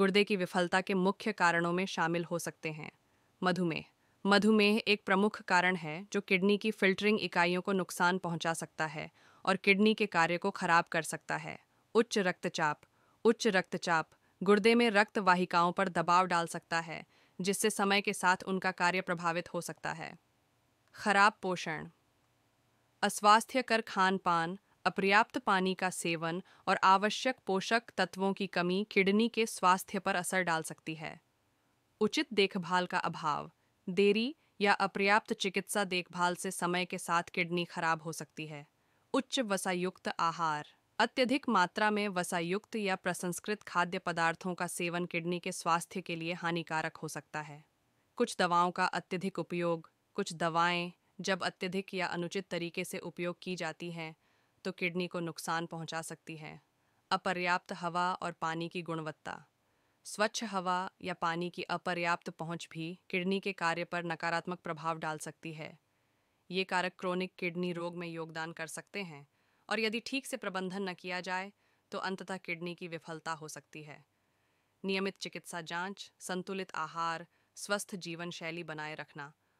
गुर्दे की विफलता के मुख्य कारणों में शामिल हो सकते हैं मधुमेह मधुमेह एक प्रमुख कारण है जो किडनी की फिल्टरिंग इकाइयों को नुकसान पहुंचा सकता है और किडनी के कार्य को खराब कर सकता है उच्च रक्तचाप उच्च रक्तचाप गुर्दे में रक्त वाहिकाओं पर दबाव डाल सकता है जिससे समय के साथ उनका कार्य प्रभावित हो सकता है खराब पोषण अस्वास्थ्यकर खान पान अपर्याप्त पानी का सेवन और आवश्यक पोषक तत्वों की कमी किडनी के स्वास्थ्य पर असर डाल सकती है उचित देखभाल का अभाव देरी या अपर्याप्त चिकित्सा देखभाल से समय के साथ किडनी खराब हो सकती है उच्च वसायुक्त आहार अत्यधिक मात्रा में वसायुक्त या प्रसंस्कृत खाद्य पदार्थों का सेवन किडनी के स्वास्थ्य के लिए हानिकारक हो सकता है कुछ दवाओं का अत्यधिक उपयोग कुछ दवाएं जब अत्यधिक या अनुचित तरीके से उपयोग की जाती हैं तो किडनी को नुकसान पहुंचा सकती है अपर्याप्त हवा और पानी की गुणवत्ता स्वच्छ हवा या पानी की अपर्याप्त पहुंच भी किडनी के कार्य पर नकारात्मक प्रभाव डाल सकती है ये कारक क्रोनिक किडनी रोग में योगदान कर सकते हैं और यदि ठीक से प्रबंधन न किया जाए तो अंततः किडनी की विफलता हो सकती है नियमित चिकित्सा जांच, संतुलित आहार स्वस्थ जीवन शैली बनाए रखना